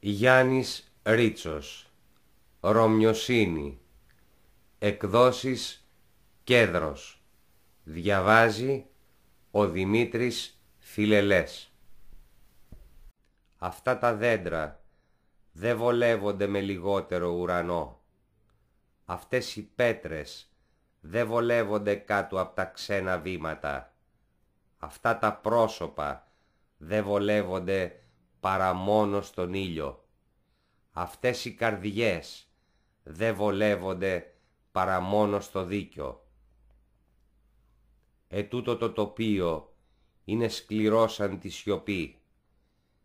Γιάννης Ρίτσος Ρωμιοσύνη Εκδόσεις Κέδρος Διαβάζει ο Δημήτρης Φιλελές Αυτά τα δέντρα δεν βολεύονται με λιγότερο ουρανό. Αυτές οι πέτρες δεν βολεύονται κάτω από τα ξένα βήματα. Αυτά τα πρόσωπα δεν βολεύονται παρά μόνο στον ήλιο. Αυτές οι καρδιές Δε βολεύονται παρά μόνο στο δίκιο. Ετούτο το τοπίο είναι σκληρό σαν τη σιωπή.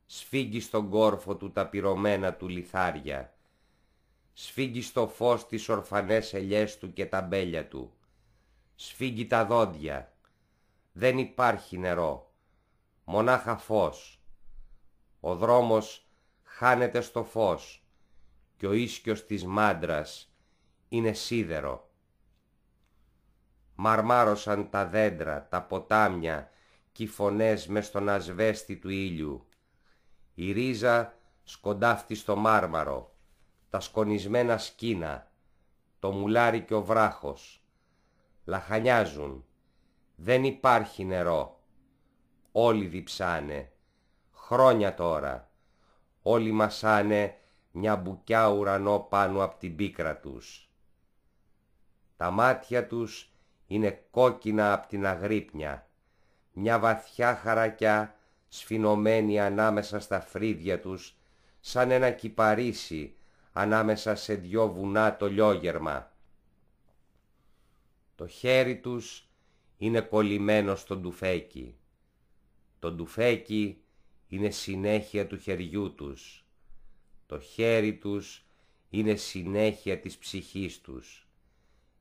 Σφίγγει στον κόρφο του τα πυρωμένα του λιθάρια. Σφίγγει στο φως τις ορφανές ελιές του και τα μπέλια του. Σφίγγει τα δόντια. Δεν υπάρχει νερό. Μονάχα φως ο δρόμος χάνεται στο φως και ο ίσκιος της μάντρας είναι σίδερο. Μαρμάρωσαν τα δέντρα, τα ποτάμια και οι φωνές μες στον ασβέστη του ήλιου. Η ρίζα σκοντάφτει στο μάρμαρο, τα σκονισμένα σκίνα, το μουλάρι και ο βράχος. Λαχανιάζουν, δεν υπάρχει νερό, όλοι διψάνε χρόνια τώρα. Όλοι άνε μια μπουκιά ουρανό πάνω από την πίκρα τους. Τα μάτια τους είναι κόκκινα από την αγρύπνια, μια βαθιά χαρακιά σφινωμένη ανάμεσα στα φρύδια τους, σαν ένα κυπαρίσι ανάμεσα σε δυο βουνά το λιόγερμα. Το χέρι τους είναι κολλημένο στον τουφέκι. Το τουφέκι είναι συνέχεια του χεριού τους. Το χέρι τους είναι συνέχεια της ψυχής τους.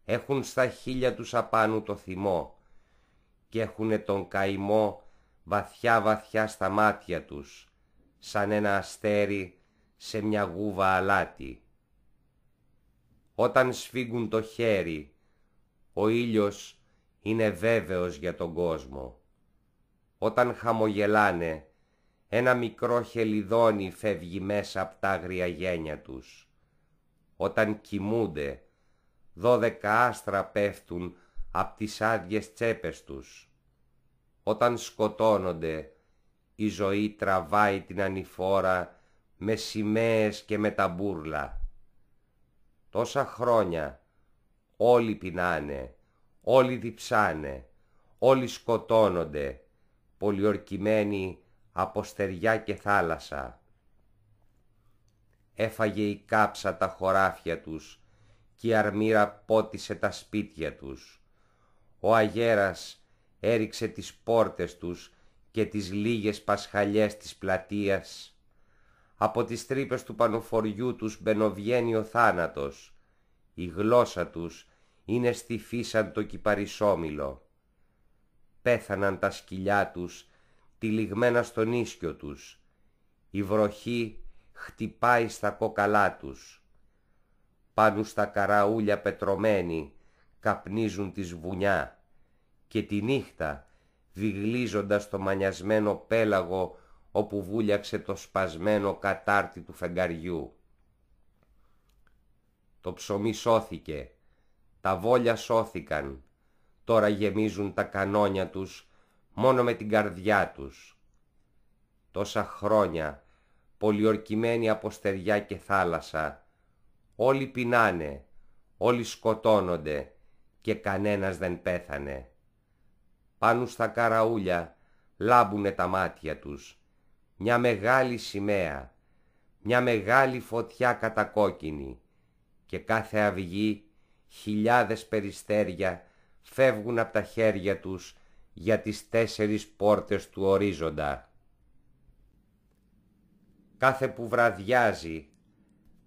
Έχουν στα χείλια τους απάνου το θυμό και έχουν τον καημό βαθιά βαθιά στα μάτια τους, σαν ένα αστέρι σε μια γούβα αλάτι. Όταν σφίγγουν το χέρι, ο ήλιος είναι βέβαιος για τον κόσμο. Όταν χαμογελάνε, ένα μικρό χελιδόνι φεύγει μέσα από τα άγρια γένια τους. Όταν κοιμούνται, δώδεκα άστρα πέφτουν απ' τις άδειες τσέπες τους. Όταν σκοτώνονται, η ζωή τραβάει την ανηφόρα με σημαίες και με τα μπουρλα. Τόσα χρόνια όλοι πεινάνε, όλοι διψάνε, όλοι σκοτώνονται, πολιορκημένοι από στεριά και θάλασσα. Έφαγε η κάψα τα χωράφια τους και η αρμύρα πότισε τα σπίτια τους. Ο αγέρας έριξε τις πόρτες τους και τις λίγες πασχαλιές της πλατείας. Από τις τρύπες του πανοφοριού τους μπαινοβγαίνει ο θάνατος. Η γλώσσα τους είναι στη φύσαν το κυπαρισόμηλο. Πέθαναν τα σκυλιά τους τυλιγμένα στον ίσκιο τους. Η βροχή χτυπάει στα κόκαλά τους. Πάνω στα καραούλια πετρωμένοι καπνίζουν τη σβουνιά και τη νύχτα διγλίζοντας το μανιασμένο πέλαγο όπου βούλιαξε το σπασμένο κατάρτι του φεγγαριού. Το ψωμί σώθηκε, τα βόλια σώθηκαν, τώρα γεμίζουν τα κανόνια τους μόνο με την καρδιά τους. Τόσα χρόνια, πολιορκημένοι από στεριά και θάλασσα, όλοι πεινάνε, όλοι σκοτώνονται και κανένας δεν πέθανε. Πάνω στα καραούλια λάμπουνε τα μάτια τους, μια μεγάλη σημαία, μια μεγάλη φωτιά κατακόκκινη και κάθε αυγή χιλιάδες περιστέρια φεύγουν από τα χέρια τους για τις τέσσερις πόρτες του ορίζοντα. Κάθε που βραδιάζει,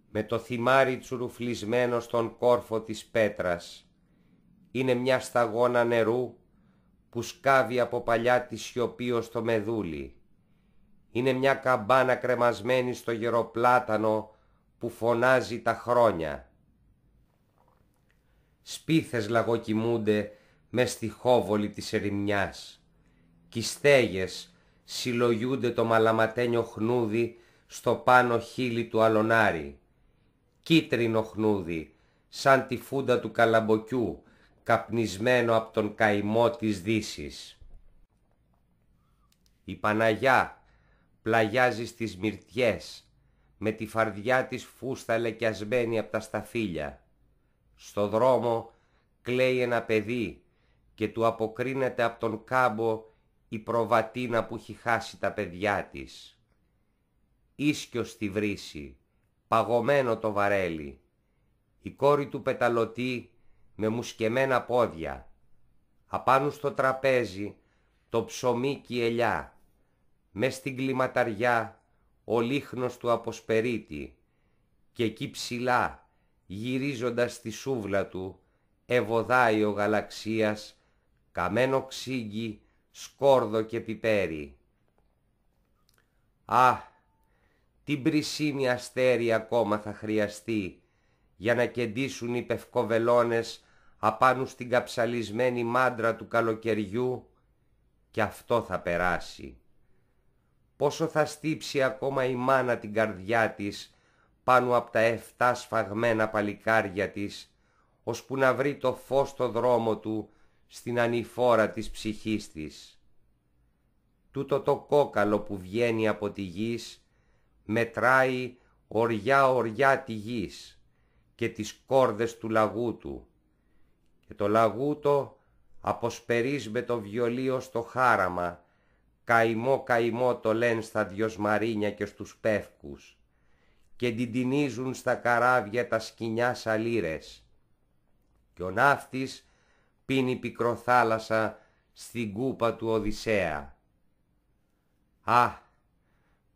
με το θυμάρι τσουρουφλισμένο στον κόρφο της πέτρας, είναι μια σταγόνα νερού που σκάβει από παλιά τη σιωπή ως το μεδούλι. Είναι μια καμπάνα κρεμασμένη στο γεροπλάτανο που φωνάζει τα χρόνια. Σπίθες λαγοκοιμούνται με στη χόβολη της ερημιάς. Κι στέγες συλλογιούνται το μαλαματένιο χνούδι στο πάνω χείλι του αλονάρι, Κίτρινο χνούδι, σαν τη φούντα του καλαμποκιού, καπνισμένο από τον καημό της δύσης. Η Παναγιά πλαγιάζει στις μυρτιές, με τη φαρδιά της φούστα λεκιασμένη από τα σταφύλια. Στο δρόμο κλαίει ένα παιδί και του αποκρίνεται από τον κάμπο η προβατίνα που έχει χάσει τα παιδιά της. Ίσκιος στη βρύση, παγωμένο το βαρέλι, η κόρη του πεταλωτή με μουσκεμένα πόδια, απάνω στο τραπέζι το ψωμί και η ελιά, μες στην κλιματαριά ο λίχνος του αποσπερίτη και εκεί ψηλά γυρίζοντας τη σούβλα του ευωδάει ο γαλαξίας καμένο ξύγι, σκόρδο και πιπέρι. Α, τι μία αστέρι ακόμα θα χρειαστεί για να κεντήσουν οι πευκοβελώνες απάνω στην καψαλισμένη μάντρα του καλοκαιριού και αυτό θα περάσει. Πόσο θα στύψει ακόμα η μάνα την καρδιά της πάνω από τα εφτά σφαγμένα παλικάρια της, ώσπου να βρει το φως το δρόμο του στην ανηφόρα της ψυχής της. Τούτο το κόκαλο που βγαίνει από τη γης μετράει οριά-οριά τη γης και τις κόρδες του λαγού του και το λαγούτο αποσπερίζ με το βιολίο στο χάραμα καημό-καημό το λένε στα δυοσμαρίνια και στους πεύκους και ντιντινίζουν στα καράβια τα σκοινιά σαλίρες και ο ναύτης πίνει πικροθάλασσα στην κούπα του Οδυσσέα. Α,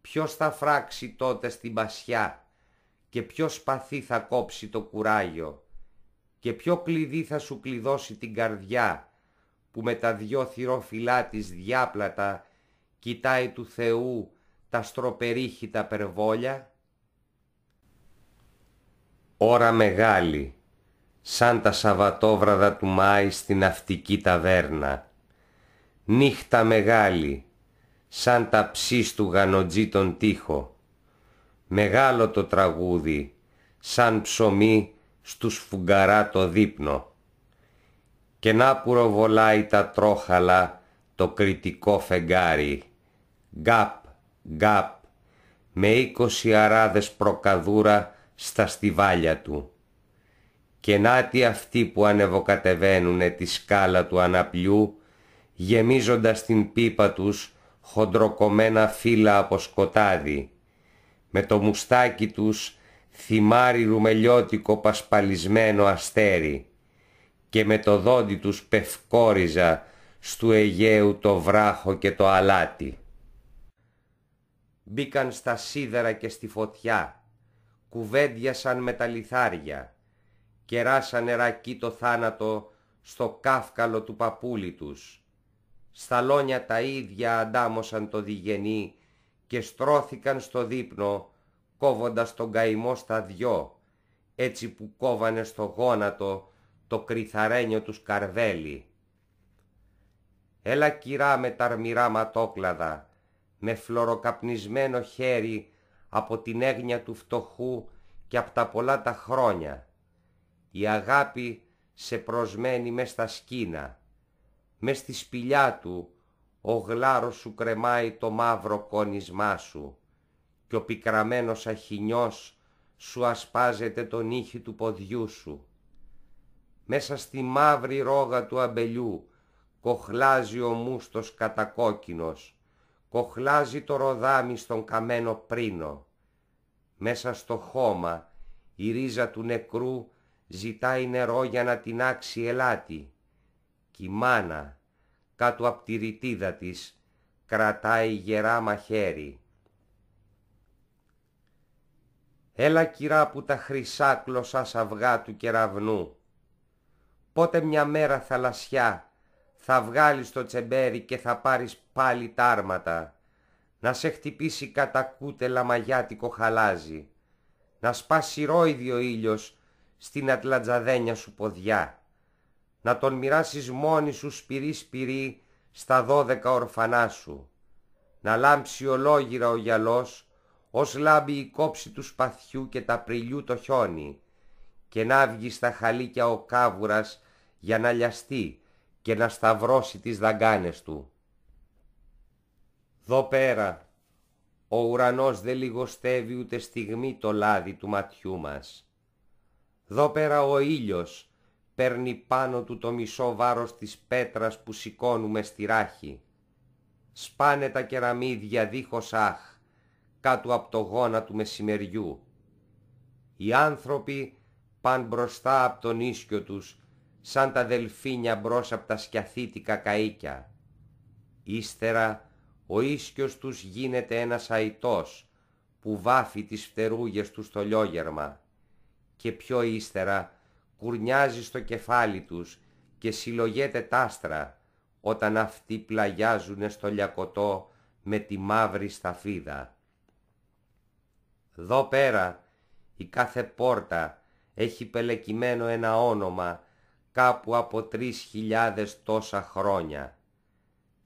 ποιος θα φράξει τότε στην πασιά και ποιο σπαθί θα κόψει το κουράγιο και ποιο κλειδί θα σου κλειδώσει την καρδιά που με τα δυο θυρόφυλά της διάπλατα κοιτάει του Θεού τα στροπερίχητα περβόλια. Ώρα μεγάλη σαν τα Σαββατόβραδα του Μάη στην ναυτική ταβέρνα. Νύχτα μεγάλη, σαν τα ψής του γανοτζή τον τοίχο. Μεγάλο το τραγούδι, σαν ψωμί στους φουγκαρά το δείπνο. Και να πουροβολάει τα τρόχαλα το κριτικό φεγγάρι. Γκάπ, γκάπ, με είκοσι αράδες προκαδούρα στα στιβάλια του και νάτι αυτοί που ανεβοκατεβαίνουνε τη σκάλα του αναπλιού, γεμίζοντας την πίπα τους χοντροκομμένα φύλλα από σκοτάδι. Με το μουστάκι τους θυμάρι ρουμελιώτικο πασπαλισμένο αστέρι και με το δόντι τους πευκόριζα στου Αιγαίου το βράχο και το αλάτι. Μπήκαν στα σίδερα και στη φωτιά, κουβέντιασαν με τα λιθάρια κεράσανε ρακί το θάνατο στο κάφκαλο του παπούλι τους. Σταλόνια τα ίδια αντάμωσαν το διγενή και στρώθηκαν στο δείπνο κόβοντας τον καημό στα δυο, έτσι που κόβανε στο γόνατο το κρυθαρένιο τους καρβέλι. Έλα κυρά με αρμυρά ματόκλαδα, με φλωροκαπνισμένο χέρι από την έγνοια του φτωχού και από τα πολλά τα χρόνια. Η αγάπη σε προσμένει μες στα σκήνα. Μες στη σπηλιά του ο γλάρος σου κρεμάει το μαύρο κόνισμά σου και ο πικραμένος αχινιός σου ασπάζεται το νύχι του ποδιού σου. Μέσα στη μαύρη ρόγα του αμπελιού κοχλάζει ο μούστος κατακόκκινος, κοχλάζει το ροδάμι στον καμένο πρίνο. Μέσα στο χώμα η ρίζα του νεκρού ζητάει νερό για να την άξει ελάτι. Κι η μάνα, κάτω απ' τη ρητίδα της, κρατάει γερά μαχαίρι. Έλα κυρά που τα χρυσά κλωσά αυγά του κεραυνού. Πότε μια μέρα θαλασσιά θα βγάλεις το τσεμπέρι και θα πάρεις πάλι τάρματα. Να σε χτυπήσει κατά κούτελα μαγιάτικο χαλάζι. Να σπάσει ο ήλιος στην ατλατζαδένια σου ποδιά, να τον μοιράσεις μόνη σου σπυρί σπυρί στα δώδεκα ορφανά σου, να λάμψει ολόγυρα ο γυαλός, ως λάμπει η κόψη του σπαθιού και τα πριλιού το χιόνι, και να βγει στα χαλίκια ο κάβουρας για να λιαστεί και να σταυρώσει τις δαγκάνες του. Δω πέρα, ο ουρανός δεν λιγοστεύει ούτε στιγμή το λάδι του ματιού μας Δω πέρα ο ήλιος παίρνει πάνω του το μισό βάρος της πέτρας που σηκώνουμε στη ράχη. Σπάνε τα κεραμίδια δίχως άχ, κάτω από το γόνα του μεσημεριού. Οι άνθρωποι παν μπροστά από τον ίσκιο τους, σαν τα δελφίνια μπρος από τα σκιαθήτικα καΐκια. Ύστερα ο ίσκιος τους γίνεται ένας αητός που βάφει τις φτερούγες του στο λιόγερμα και πιο ύστερα κουρνιάζει στο κεφάλι τους και συλλογέται τάστρα όταν αυτοί πλαγιάζουνε στο λιακωτό με τη μαύρη σταφίδα. Δω πέρα η κάθε πόρτα έχει πελεκυμένο ένα όνομα κάπου από τρεις χιλιάδες τόσα χρόνια.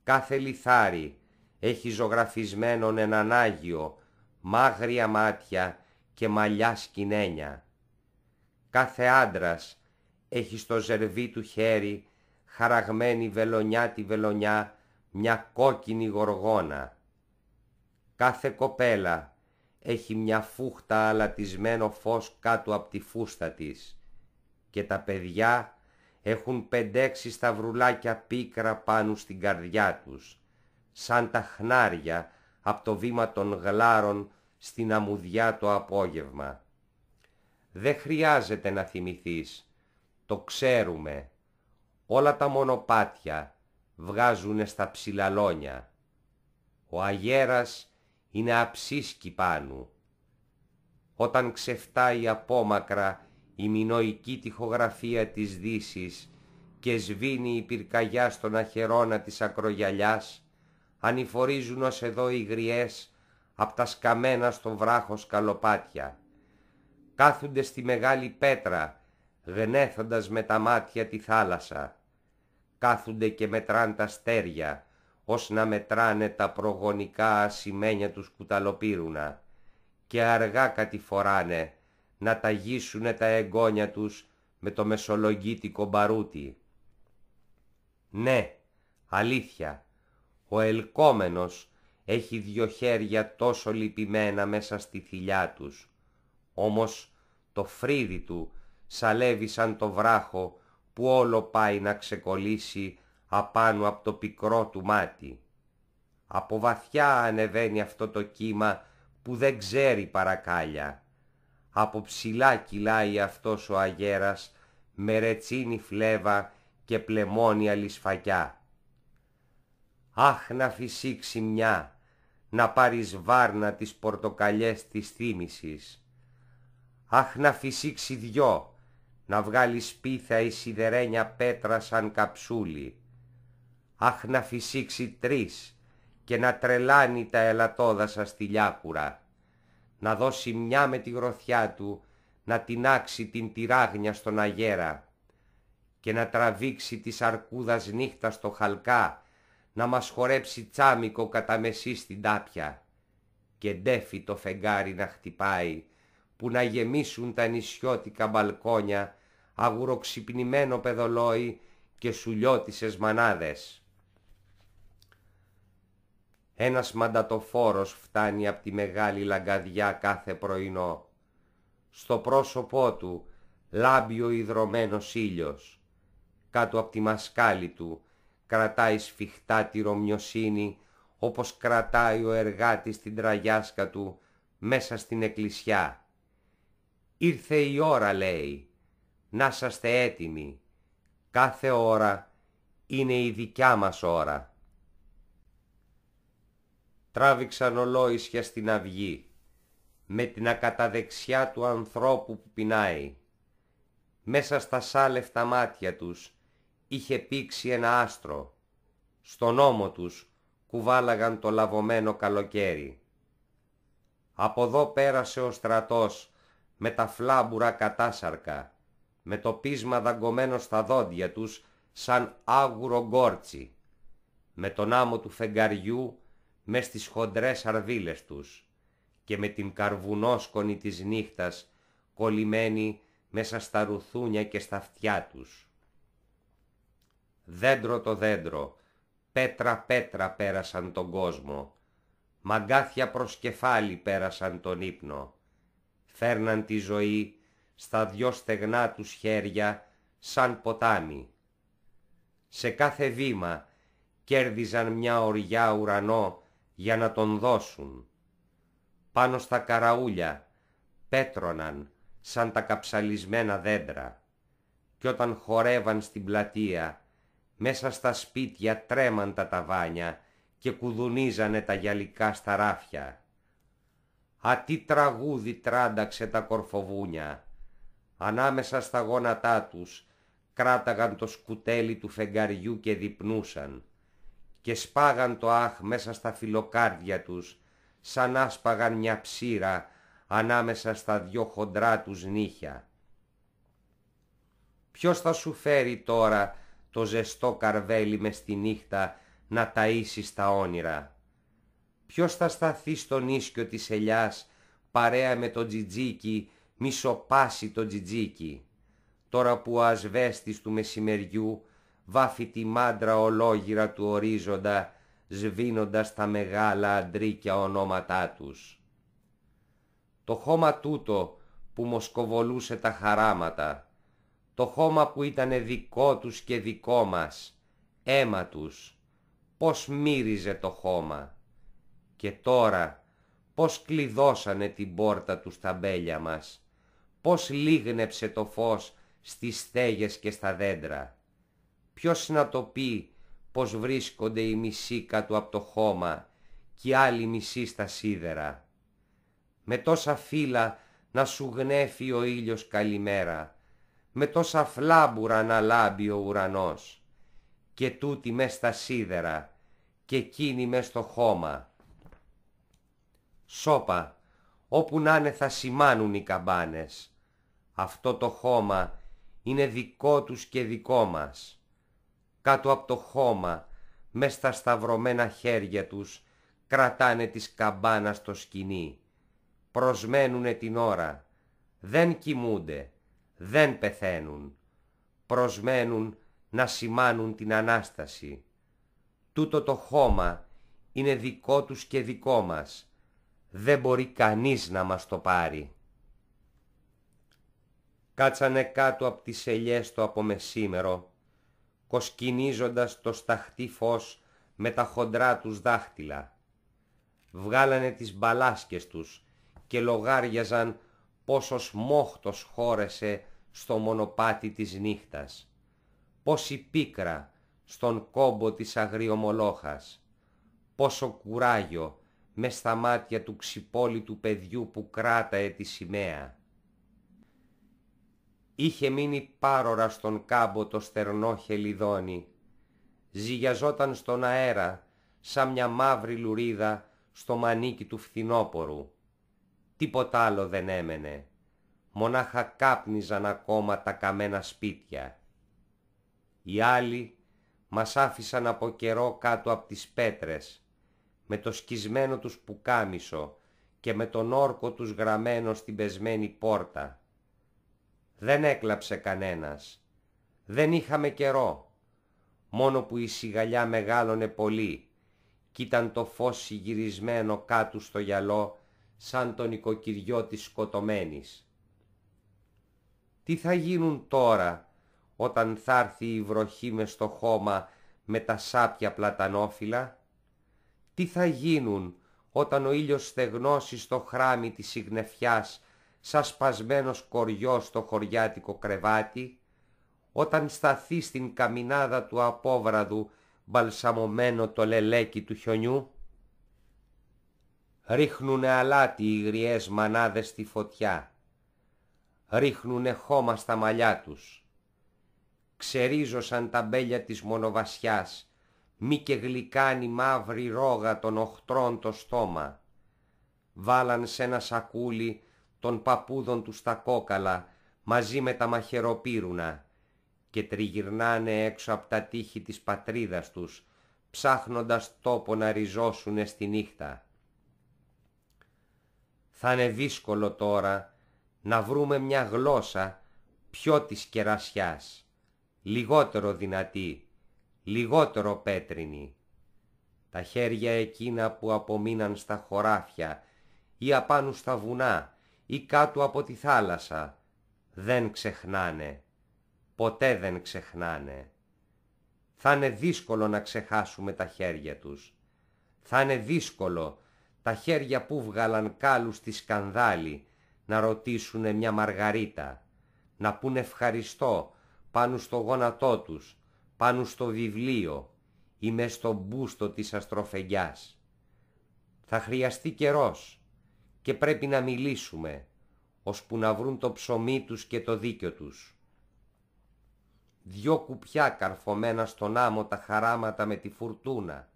Κάθε λιθάρι έχει ζωγραφισμένον έναν Άγιο, μάγρια μάτια και μαλλιά σκηνένια. Κάθε άντρας έχει στο ζερβί του χέρι χαραγμένη βελονιά τη βελονιά μια κόκκινη γοργόνα. Κάθε κοπέλα έχει μια φούχτα αλατισμένο φως κάτω από τη φούστα της και τα παιδιά έχουν πεντέξι σταυρουλάκια πίκρα πάνω στην καρδιά τους, σαν τα χνάρια από το βήμα των γλάρων στην αμμουδιά το απόγευμα. Δεν χρειάζεται να θυμηθείς. Το ξέρουμε. Όλα τα μονοπάτια βγάζουνε στα ψηλαλόνια. Ο αγέρας είναι αψίσκι πάνω. Όταν ξεφτάει απόμακρα η μινοϊκή τυχογραφία της δύσης και σβήνει η πυρκαγιά στον αχερώνα της ακρογιαλιάς, ανηφορίζουν ως εδώ οι γριές απ' τα σκαμμένα στο βράχος καλοπάτια κάθονται στη μεγάλη πέτρα, γνέθοντας με τα μάτια τη θάλασσα. Κάθονται και μετράν τα στέρια, ως να μετράνε τα προγονικά ασημένια τους κουταλοπύρουνα και αργά κατηφοράνε να ταγίσουνε τα εγγόνια τους με το μεσολογγίτικο μπαρούτι. Ναι, αλήθεια, ο ελκόμενος έχει δυο χέρια τόσο λυπημένα μέσα στη θηλιά τους όμως το φρύδι του σαλεύει σαν το βράχο που όλο πάει να ξεκολλήσει απάνω από το πικρό του μάτι. Από βαθιά ανεβαίνει αυτό το κύμα που δεν ξέρει παρακάλια. Από ψηλά κυλάει αυτός ο αγέρας με ρετσίνη φλέβα και πλεμόνια λησφακιά. Αχ να φυσήξει μια, να πάρεις βάρνα τις πορτοκαλιές της θύμησης Αχ να φυσήξει δυο, να βγάλει σπίθα η σιδερένια πέτρα σαν καψούλι. Αχ να φυσήξει τρεις και να τρελάνει τα ελατόδασα στη λιάκουρα. Να δώσει μια με τη γροθιά του, να τεινάξει την τυράγνια στον αγέρα και να τραβήξει της αρκούδας νύχτα στο χαλκά, να μας χορέψει τσάμικο κατά μεσή στην τάπια και ντεφι το φεγγάρι να χτυπάει που να γεμίσουν τα νησιώτικα μπαλκόνια αγουροξυπνημένο πεδολόι και σουλιώτισες μανάδες. Ένας μαντατοφόρος φτάνει από τη μεγάλη λαγκαδιά κάθε πρωινό. Στο πρόσωπό του λάμπει ο υδρωμένος ήλιος. Κάτω από τη μασκάλη του κρατάει σφιχτά τη ρομιοσύνη όπως κρατάει ο εργάτης την τραγιάσκα του μέσα στην εκκλησιά. Ήρθε η ώρα λέει, να είστε έτοιμοι. Κάθε ώρα είναι η δικιά μας ώρα. Τράβηξαν ολόησια στην αυγή, με την ακαταδεξιά του ανθρώπου που πεινάει. Μέσα στα σάλευτα μάτια τους είχε πήξει ένα άστρο. Στον ώμο τους κουβάλαγαν το λαβωμένο καλοκαίρι. Από εδώ πέρασε ο στρατός με τα φλάμπουρα κατάσαρκα, με το πείσμα δαγκωμένο στα δόντια τους σαν άγουρο γκόρτσι, με τον άμμο του φεγγαριού μες στις χοντρές αρβίλες τους και με την καρβουνόσκονη της νύχτας κολλημένη μέσα στα ρουθούνια και στα αυτιά τους. Δέντρο το δέντρο, πέτρα πέτρα πέρασαν τον κόσμο, μαγκάθια προς κεφάλι πέρασαν τον ύπνο, φέρναν τη ζωή στα δυο στεγνά τους χέρια σαν ποτάμι. Σε κάθε βήμα κέρδιζαν μια οριά ουρανό για να τον δώσουν. Πάνω στα καραούλια πέτρωναν σαν τα καψαλισμένα δέντρα κι όταν χορεύαν στην πλατεία μέσα στα σπίτια τρέμαν τα ταβάνια και κουδουνίζανε τα γυαλικά στα ράφια. Α τι τραγούδι τράνταξε τα κορφοβούνια. Ανάμεσα στα γόνατά τους κράταγαν το σκουτέλι του φεγγαριού και διπνούσαν και σπάγαν το άχ μέσα στα φιλοκάρδια τους σαν άσπαγαν μια ψήρα ανάμεσα στα δυο χοντρά τους νύχια. Ποιος θα σου φέρει τώρα το ζεστό καρβέλι μες στη νύχτα να ταΐσεις τα όνειρα. Ποιος θα σταθεί στον ίσκιο της ελιάς, παρέα με τον τζιτζίκι, μισοπάσει το τον τζιτζίκι. Τώρα που ο ασβέστης του μεσημεριού βάφει τη μάντρα ολόγυρα του ορίζοντα, σβήνοντας τα μεγάλα αντρίκια ονόματά τους. Το χώμα τούτο που μοσκοβολούσε τα χαράματα, το χώμα που ήταν δικό τους και δικό μας, αίμα τους, πώς μύριζε το χώμα. Και τώρα πώς κλειδώσανε την πόρτα τους στα μπέλια μας, πώς λίγνεψε το φως στις στέγες και στα δέντρα. Ποιος να το πει πως βρίσκονται οι μισοί κάτω από το χώμα και οι άλλοι μισοί στα σίδερα. Με τόσα φύλλα να σου γνέφει ο ήλιος καλημέρα, με τόσα φλάμπουρα να λάμπει ο ουρανός, και τούτη μες στα σίδερα, και εκείνη μες στο χώμα Σώπα, όπου να είναι θα σημάνουν οι καμπάνες. Αυτό το χώμα είναι δικό τους και δικό μας. Κάτω από το χώμα, μες στα σταυρωμένα χέρια τους, κρατάνε τις καμπάνας στο σκηνή. Προσμένουνε την ώρα. Δεν κοιμούνται. Δεν πεθαίνουν. Προσμένουν να σημάνουν την Ανάσταση. Τούτο το χώμα είναι δικό τους και δικό μας δεν μπορεί κανείς να μας το πάρει. Κάτσανε κάτω από τις ελιές το απομεσήμερο, κοσκινίζοντας το σταχτή φως με τα χοντρά τους δάχτυλα. Βγάλανε τις μπαλάσκες τους και λογάριαζαν πόσος μόχτος χώρεσε στο μονοπάτι της νύχτας, πόση πίκρα στον κόμπο της αγριομολόχας, πόσο κουράγιο μες στα μάτια του ξυπόλυτου παιδιού που κράταε τη σημαία. Είχε μείνει πάρορα στον κάμπο το στερνό χελιδόνι. Ζυγιαζόταν στον αέρα σαν μια μαύρη λουρίδα στο μανίκι του φθινόπορου. Τίποτα άλλο δεν έμενε. Μονάχα κάπνιζαν ακόμα τα καμένα σπίτια. Οι άλλοι μας άφησαν από καιρό κάτω από τις πέτρες με το σκισμένο τους πουκάμισο και με τον όρκο τους γραμμένο στην πεσμένη πόρτα. Δεν έκλαψε κανένας. Δεν είχαμε καιρό. Μόνο που η σιγαλιά μεγάλωνε πολύ κι ήταν το φως συγυρισμένο κάτω στο γυαλό σαν τον οικοκυριό της σκοτωμένης. Τι θα γίνουν τώρα όταν θα έρθει η βροχή μες στο χώμα με τα σάπια πλατανόφυλλα τι θα γίνουν όταν ο ήλιος στεγνώσει στο χράμι της συγνεφιάς σαν σπασμένος κοριός στο χωριάτικο κρεβάτι, όταν σταθεί στην καμινάδα του απόβραδου μπαλσαμωμένο το λελέκι του χιονιού. Ρίχνουνε αλάτι οι γριές μανάδες στη φωτιά, ρίχνουνε χώμα στα μαλλιά τους, ξερίζωσαν τα μπέλια της μονοβασιάς μη και γλυκάνει μαύρη ρόγα των οχτρών το στόμα. Βάλαν σε ένα σακούλι των παππούδων τους τα κόκαλα μαζί με τα μαχαιροπύρουνα και τριγυρνάνε έξω από τα τείχη της πατρίδας τους ψάχνοντας τόπο να ριζώσουνε στη νύχτα. Θα είναι δύσκολο τώρα να βρούμε μια γλώσσα πιο της κερασιάς, λιγότερο δυνατή, λιγότερο πέτρινη. Τα χέρια εκείνα που απομείναν στα χωράφια ή απάνω στα βουνά ή κάτω από τη θάλασσα δεν ξεχνάνε, ποτέ δεν ξεχνάνε. Θα είναι δύσκολο να ξεχάσουμε τα χέρια τους. Θα είναι δύσκολο τα χέρια που βγαλαν κάλους στη σκανδάλη να ρωτήσουνε μια μαργαρίτα, να πούνε ευχαριστώ πάνω στο γόνατό τους, πάνω στο βιβλίο ή με στο μπούστο της αστροφεγγιάς. Θα χρειαστεί καιρός και πρέπει να μιλήσουμε, ώσπου να βρουν το ψωμί τους και το δίκιο τους. Δυο κουπιά καρφωμένα στον άμμο τα χαράματα με τη φουρτούνα.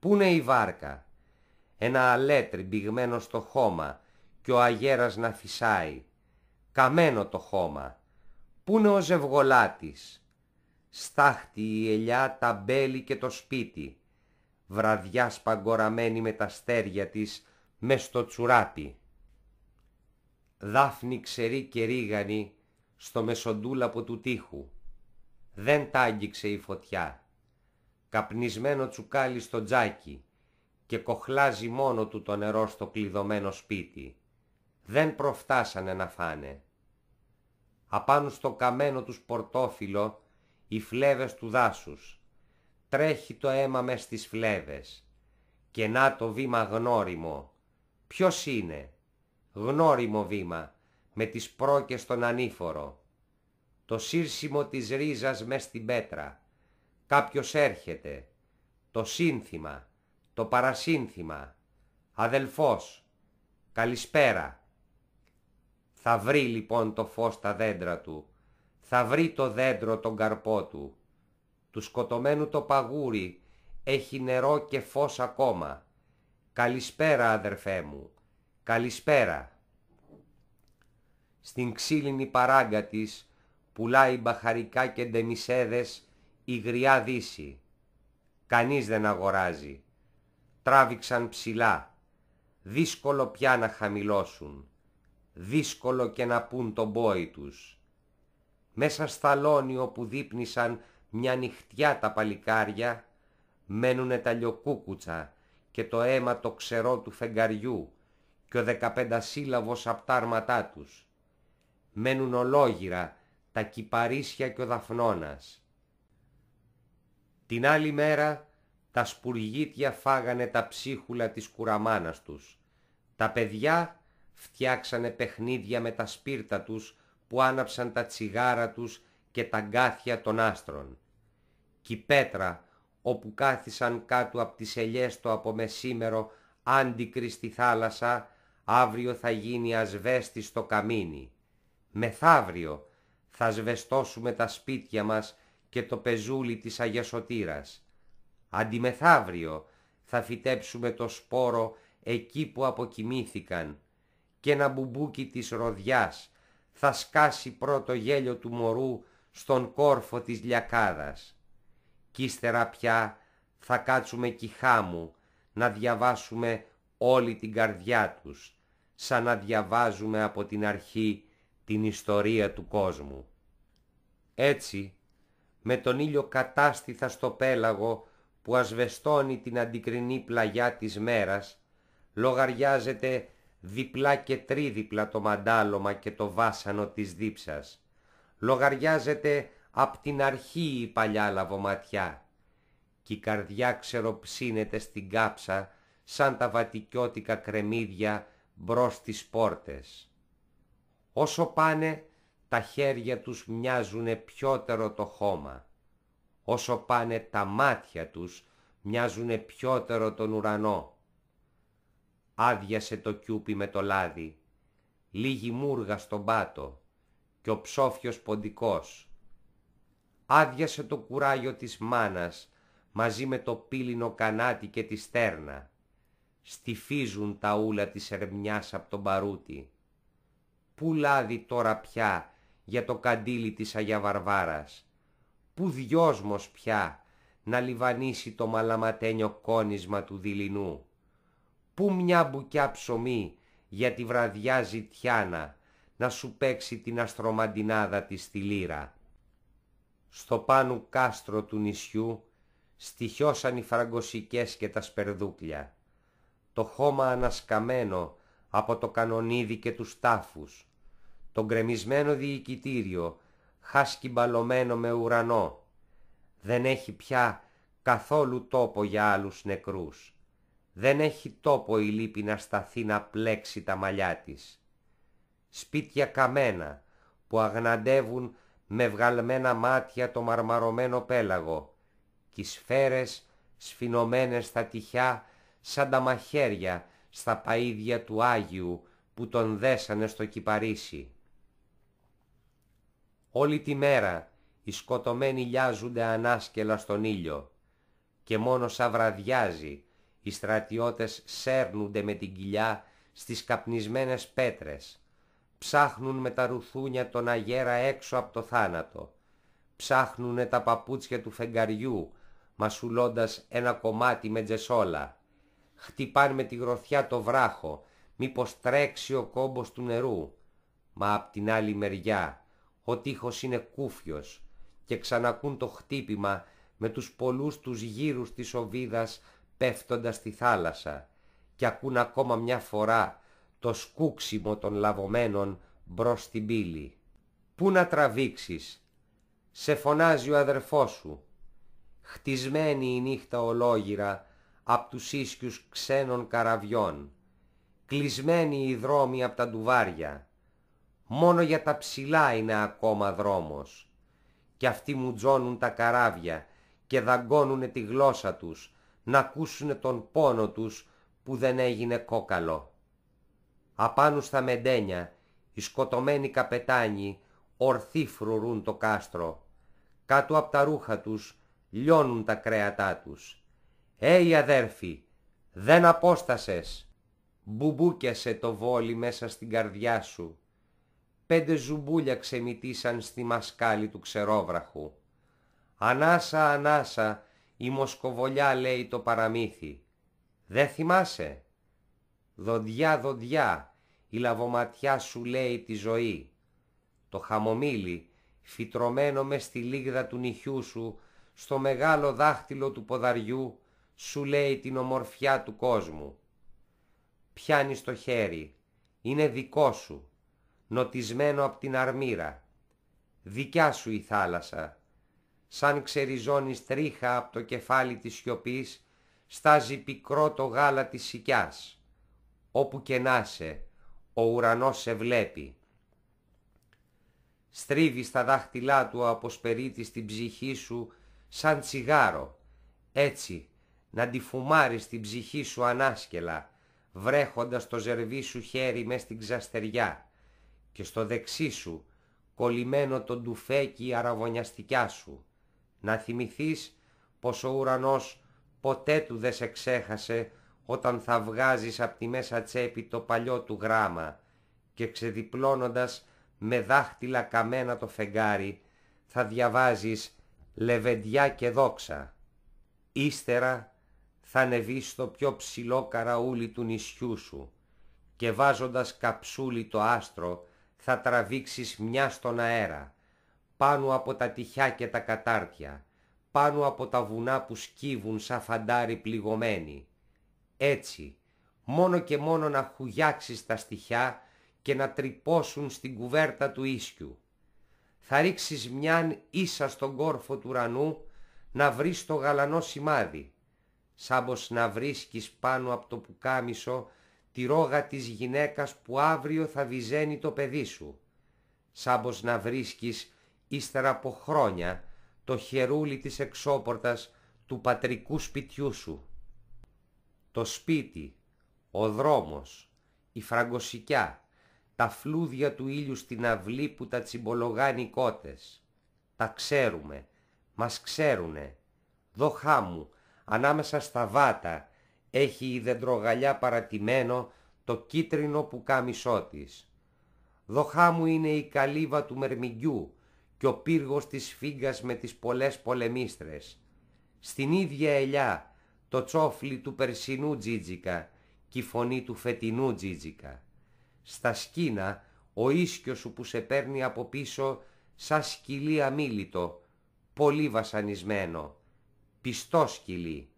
Πού είναι η βάρκα, ένα αλέτρι μπηγμένο στο χώμα και ο αγέρας να φυσάει. Καμένο το χώμα. Πού είναι ο ζευγολάτης, στάχτη η ελιά τα μπέλη και το σπίτι, βραδιά σπαγκοραμένη με τα στέρια της μες στο τσουράπι. Δάφνη ξερή και ρίγανη στο μεσοντούλαπο του τείχου. Δεν τα άγγιξε η φωτιά. Καπνισμένο τσουκάλι στο τζάκι και κοχλάζει μόνο του το νερό στο κλειδωμένο σπίτι. Δεν προφτάσανε να φάνε. Απάνω στο καμένο τους πορτόφυλλο οι φλέβες του δάσους. Τρέχει το αίμα μες στις φλέβες. Και να το βήμα γνώριμο. Ποιος είναι. Γνώριμο βήμα. Με τις πρόκες τον ανήφορο. Το σύρσιμο της ρίζας μες στην πέτρα. Κάποιος έρχεται. Το σύνθημα. Το παρασύνθημα. Αδελφός. Καλησπέρα. Θα βρει λοιπόν το φως τα δέντρα του θα βρει το δέντρο τον καρπό του. Του σκοτωμένου το παγούρι έχει νερό και φως ακόμα. Καλησπέρα αδερφέ μου, καλησπέρα. Στην ξύλινη παράγκα της πουλάει μπαχαρικά και ντεμισέδες η γριά δύση. Κανείς δεν αγοράζει. Τράβηξαν ψηλά. Δύσκολο πια να χαμηλώσουν. Δύσκολο και να πουν τον πόη τους μέσα σταλόνι όπου δείπνησαν μια νυχτιά τα παλικάρια, μένουνε τα λιοκούκουτσα και το αίμα το ξερό του φεγγαριού και ο δεκαπεντασύλλαβος απ' τα άρματά τους. Μένουν ολόγυρα τα κυπαρίσια και ο δαφνώνας. Την άλλη μέρα τα σπουργίτια φάγανε τα ψίχουλα της κουραμάνας τους. Τα παιδιά φτιάξανε παιχνίδια με τα σπίρτα τους που άναψαν τα τσιγάρα τους και τα γκάθια των άστρων. Κι πέτρα όπου κάθισαν κάτω από τις ελιές το από μεσήμερο άντικρη στη θάλασσα, αύριο θα γίνει ασβέστη στο καμίνι. Μεθαύριο θα σβεστώσουμε τα σπίτια μας και το πεζούλι της Αγιασωτήρας. Αντιμεθαύριο θα φυτέψουμε το σπόρο εκεί που αποκοιμήθηκαν και ένα μπουμπούκι της ροδιάς θα σκάσει πρώτο γέλιο του μωρού στον κόρφο της λιακάδας. Κι ύστερα πια θα κάτσουμε κι χάμου να διαβάσουμε όλη την καρδιά τους, σαν να διαβάζουμε από την αρχή την ιστορία του κόσμου. Έτσι, με τον ήλιο κατάστηθα στο πέλαγο που ασβεστώνει την αντικρινή πλαγιά της μέρας, λογαριάζεται διπλά και τρίδιπλα το μαντάλωμα και το βάσανο της δίψας. Λογαριάζεται απ' την αρχή η παλιά λαβωματιά κι η καρδιά ξεροψύνεται στην κάψα σαν τα βατικιώτικα κρεμμύδια μπρος στις πόρτες. Όσο πάνε, τα χέρια τους μοιάζουνε πιότερο το χώμα. Όσο πάνε, τα μάτια τους μοιάζουνε πιότερο τον ουρανό. Άδειασε το κιούπι με το λάδι, λίγη μούργα στον πάτο και ο ψόφιος ποντικός. Άδειασε το κουράγιο της μάνας μαζί με το πύλινο κανάτι και τη στέρνα. Στιφίζουν τα ούλα της ερμιάς από τον παρούτι. Πού λάδι τώρα πια για το καντήλι της Αγιά Βαρβάρας. Πού δυόσμος πια να λιβανίσει το μαλαματένιο κόνισμα του δειλινού. Πού μια μπουκιά ψωμί για τη βραδιά ζητιάνα να σου παίξει την αστρομαντινάδα της στη λύρα. Στο πάνω κάστρο του νησιού στοιχιώσαν οι φραγκοσικές και τα σπερδούκλια. Το χώμα ανασκαμένο από το κανονίδι και τους τάφους. Το γκρεμισμένο διοικητήριο χάσκιμπαλωμένο με ουρανό. Δεν έχει πια καθόλου τόπο για άλλους νεκρούς δεν έχει τόπο η λύπη να σταθεί να πλέξει τα μαλλιά της. Σπίτια καμένα που αγναντεύουν με βγαλμένα μάτια το μαρμαρωμένο πέλαγο κι σφαίρες σφινωμένες στα τυχιά σαν τα μαχαίρια στα παΐδια του Άγιου που τον δέσανε στο κυπαρίσι. Όλη τη μέρα οι σκοτωμένοι λιάζουνται ανάσκελα στον ήλιο και μόνο σαν βραδιάζει οι στρατιώτες σέρνονται με την κοιλιά στις καπνισμένες πέτρες. Ψάχνουν με τα ρουθούνια τον αγέρα έξω από το θάνατο. Ψάχνουνε τα παπούτσια του φεγγαριού, μασουλώντας ένα κομμάτι με τζεσόλα. Χτυπάν με τη γροθιά το βράχο, μήπως τρέξει ο κόμπος του νερού. Μα απ' την άλλη μεριά ο τείχος είναι κούφιος και ξανακούν το χτύπημα με τους πολλούς τους γύρους της οβίδας πέφτοντας στη θάλασσα και ακούν ακόμα μια φορά το σκούξιμο των λαβωμένων μπρος στην πύλη. Πού να τραβήξεις, σε φωνάζει ο αδερφός σου. Χτισμένη η νύχτα ολόγυρα απ' τους ίσκιους ξένων καραβιών, κλεισμένοι οι δρόμοι απ' τα ντουβάρια. Μόνο για τα ψηλά είναι ακόμα δρόμος. Κι αυτοί μου τζώνουν τα καράβια και δαγκώνουνε τη γλώσσα τους να ακούσουν τον πόνο τους που δεν έγινε κόκαλο. Απάνω στα μεντένια, οι σκοτωμένοι καπετάνοι ορθοί φρουρούν το κάστρο. Κάτω από τα ρούχα τους λιώνουν τα κρέατά τους. «Έι αδέρφοι, δεν απόστασες!» Μπουμπούκιασε το βόλι μέσα στην καρδιά σου. Πέντε ζουμπούλια ξεμητήσαν στη μασκάλη του ξερόβραχου. Ανάσα, ανάσα, η Μοσκοβολιά λέει το παραμύθι. Δε θυμάσαι. Δοντιά, δοντιά, η λαβοματιά σου λέει τη ζωή. Το χαμομήλι, φυτρωμένο μες στη λίγδα του νυχιού σου, στο μεγάλο δάχτυλο του ποδαριού, σου λέει την ομορφιά του κόσμου. Πιάνεις το χέρι, είναι δικό σου, νοτισμένο από την αρμύρα. Δικιά σου η θάλασσα, σαν ξεριζώνεις τρίχα από το κεφάλι της σιωπής, στάζει πικρό το γάλα της σικιάς. Όπου και να σε, ο ουρανός σε βλέπει. Στρίβει στα δάχτυλά του αποσπερίτης στην ψυχή σου σαν τσιγάρο, έτσι να τη φουμάρεις την ψυχή σου ανάσκελα, βρέχοντας το ζερβί σου χέρι μες στην ξαστεριά και στο δεξί σου κολλημένο το ντουφέκι αραβωνιαστικιά σου να θυμηθείς πως ο ουρανός ποτέ του δεν σε ξέχασε όταν θα βγάζεις από τη μέσα τσέπη το παλιό του γράμμα και ξεδιπλώνοντας με δάχτυλα καμένα το φεγγάρι θα διαβάζεις «Λεβεντιά και δόξα». Ύστερα θα ανεβεί στο πιο ψηλό καραούλι του νησιού σου και βάζοντας καψούλι το άστρο θα τραβήξεις μια στον αέρα πάνω από τα τυχιά και τα κατάρτια, πάνω από τα βουνά που σκύβουν σαν φαντάρι πληγωμένοι. Έτσι, μόνο και μόνο να χουγιάξεις τα στοιχιά και να τρυπώσουν στην κουβέρτα του ίσκιου. Θα ρίξεις μιαν ίσα στον κόρφο του ουρανού να βρεις το γαλανό σημάδι, πως να βρίσκεις πάνω από το πουκάμισο τη ρόγα της γυναίκας που αύριο θα βυζένει το παιδί σου, πως να βρίσκεις ύστερα από χρόνια το χερούλι της εξώπορτας του πατρικού σπιτιού σου. Το σπίτι, ο δρόμος, η φραγκοσικιά, τα φλούδια του ήλιου στην αυλή που τα τσιμπολογάνει οι κότες. Τα ξέρουμε, μας ξέρουνε. Δοχά μου, ανάμεσα στα βάτα, έχει η δεντρογαλιά παρατημένο το κίτρινο που κάμισό της. Δοχά μου είναι η καλύβα του μερμηγκιού, και ο πύργος της φίγας με τις πολλές πολεμίστρες. Στην ίδια ελιά το τσόφλι του περσινού τζίτζικα και η φωνή του φετινού τζίτζικα. Στα σκήνα ο ίσκιος σου που σε παίρνει από πίσω σαν σκυλί αμίλητο, πολύ βασανισμένο, πιστό σκυλί.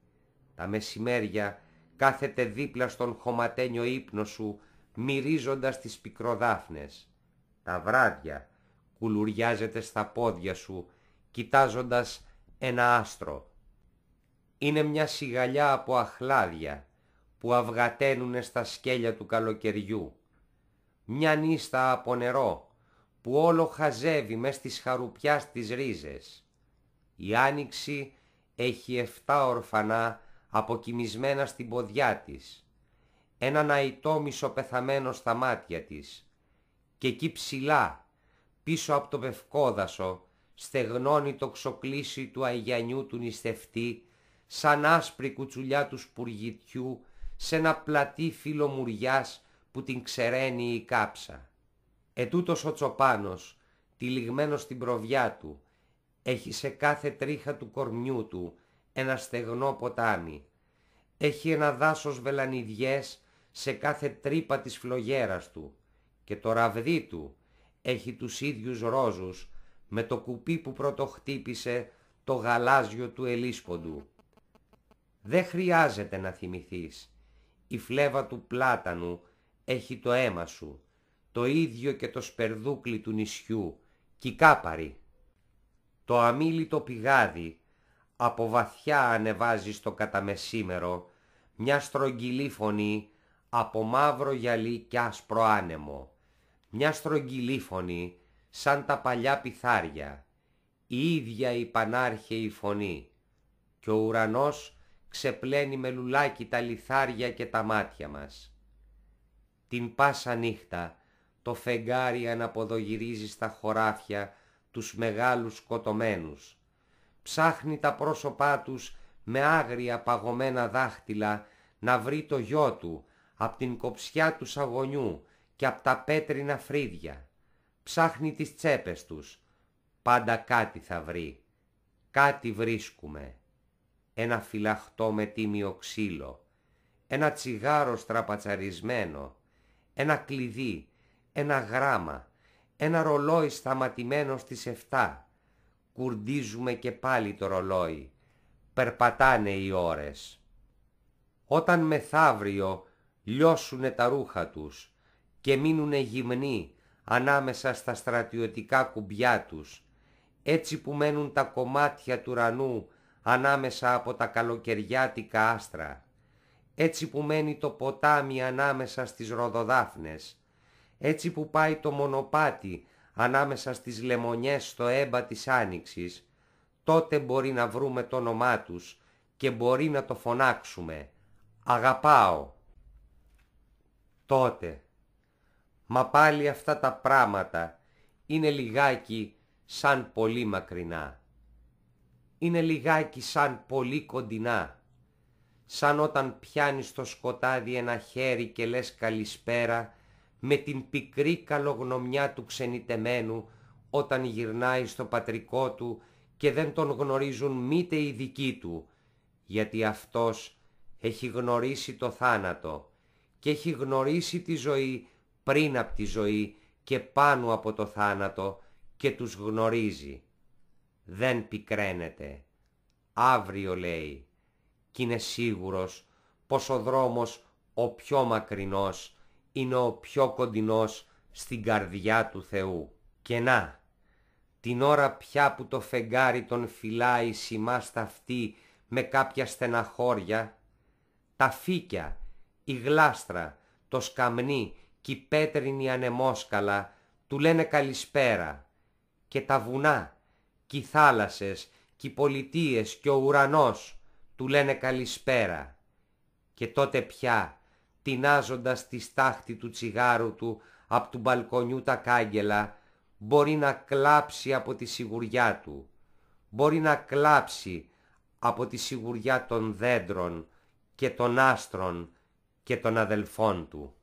Τα μεσημέρια κάθεται δίπλα στον χωματένιο ύπνο σου μυρίζοντας τις πικροδάφνες. Τα βράδια κουλουριάζεται στα πόδια σου, κοιτάζοντας ένα άστρο. Είναι μια σιγαλιά από αχλάδια που αυγατένουνε στα σκέλια του καλοκαιριού. Μια νύστα από νερό που όλο χαζεύει μες τις χαρουπιάς τις ρίζες. Η άνοιξη έχει εφτά ορφανά αποκοιμισμένα στην ποδιά της, έναν αητό μισοπεθαμένο στα μάτια της και εκεί ψηλά πίσω από το πευκόδασο στεγνώνει το ξοκλήσι του αγιανιού του νηστευτή, σαν άσπρη κουτσουλιά του σπουργητιού σε ένα πλατή φύλλο μουριάς που την ξεραίνει η κάψα. Ετούτος ο τσοπάνος, τυλιγμένος στην προβιά του, έχει σε κάθε τρίχα του κορμιού του ένα στεγνό ποτάμι. Έχει ένα δάσος βελανιδιές σε κάθε τρύπα της φλογέρας του και το ραβδί του έχει τους ίδιους ρόζους με το κουπί που πρωτοχτύπησε το γαλάζιο του ελίσποντου. Δεν χρειάζεται να θυμηθείς. Η φλέβα του πλάτανου έχει το αίμα σου, το ίδιο και το σπερδούκλι του νησιού, κικάπαρη. Το αμήλυτο πηγάδι από βαθιά ανεβάζει στο καταμεσήμερο μια στρογγυλή φωνή από μαύρο γυαλί και άσπρο άνεμο μια στρογγυλή φωνή σαν τα παλιά πιθάρια, η ίδια η πανάρχαιη φωνή, και ο ουρανός ξεπλένει με λουλάκι τα λιθάρια και τα μάτια μας. Την πάσα νύχτα το φεγγάρι αναποδογυρίζει στα χωράφια τους μεγάλους σκοτωμένους, ψάχνει τα πρόσωπά τους με άγρια παγωμένα δάχτυλα να βρει το γιο του απ' την κοψιά του σαγονιού και απ' τα πέτρινα φρύδια. Ψάχνει τις τσέπες τους. Πάντα κάτι θα βρει. Κάτι βρίσκουμε. Ένα φυλαχτό με τίμιο ξύλο. Ένα τσιγάρο στραπατσαρισμένο. Ένα κλειδί. Ένα γράμμα. Ένα ρολόι σταματημένο στις 7. Κουρντίζουμε και πάλι το ρολόι. Περπατάνε οι ώρες. Όταν μεθαύριο λιώσουνε τα ρούχα τους και μείνουνε γυμνοί ανάμεσα στα στρατιωτικά κουμπιά τους, έτσι που μένουν τα κομμάτια του ουρανού ανάμεσα από τα καλοκαιριάτικα άστρα, έτσι που μένει το ποτάμι ανάμεσα στις ροδοδάφνες, έτσι που πάει το μονοπάτι ανάμεσα στις λεμονιές στο έμπα της άνοιξης, τότε μπορεί να βρούμε το όνομά τους και μπορεί να το φωνάξουμε «Αγαπάω». Τότε Μα πάλι αυτά τα πράγματα είναι λιγάκι σαν πολύ μακρινά. Είναι λιγάκι σαν πολύ κοντινά. Σαν όταν πιάνεις το σκοτάδι ένα χέρι και λες καλησπέρα με την πικρή καλογνωμιά του ξενιτεμένου όταν γυρνάει στο πατρικό του και δεν τον γνωρίζουν μήτε οι δικοί του, γιατί αυτός έχει γνωρίσει το θάνατο και έχει γνωρίσει τη ζωή πριν από τη ζωή και πάνω από το θάνατο και τους γνωρίζει. Δεν πικραίνεται. Αύριο λέει κι είναι σίγουρος πως ο δρόμος ο πιο μακρινός είναι ο πιο κοντινός στην καρδιά του Θεού. Και να, την ώρα πια που το φεγγάρι τον φυλάει σημά αυτή με κάποια στεναχώρια, τα φύκια, η γλάστρα, το σκαμνί κι οι πέτρινοι ανεμόσκαλα του λένε καλησπέρα και τα βουνά κι οι θάλασσες κι οι πολιτείες κι ο ουρανός του λένε καλησπέρα και τότε πια τεινάζοντας τη στάχτη του τσιγάρου του απ' του μπαλκονιού τα κάγκελα μπορεί να κλάψει από τη σιγουριά του μπορεί να κλάψει από τη σιγουριά των δέντρων και των άστρων και των αδελφών του.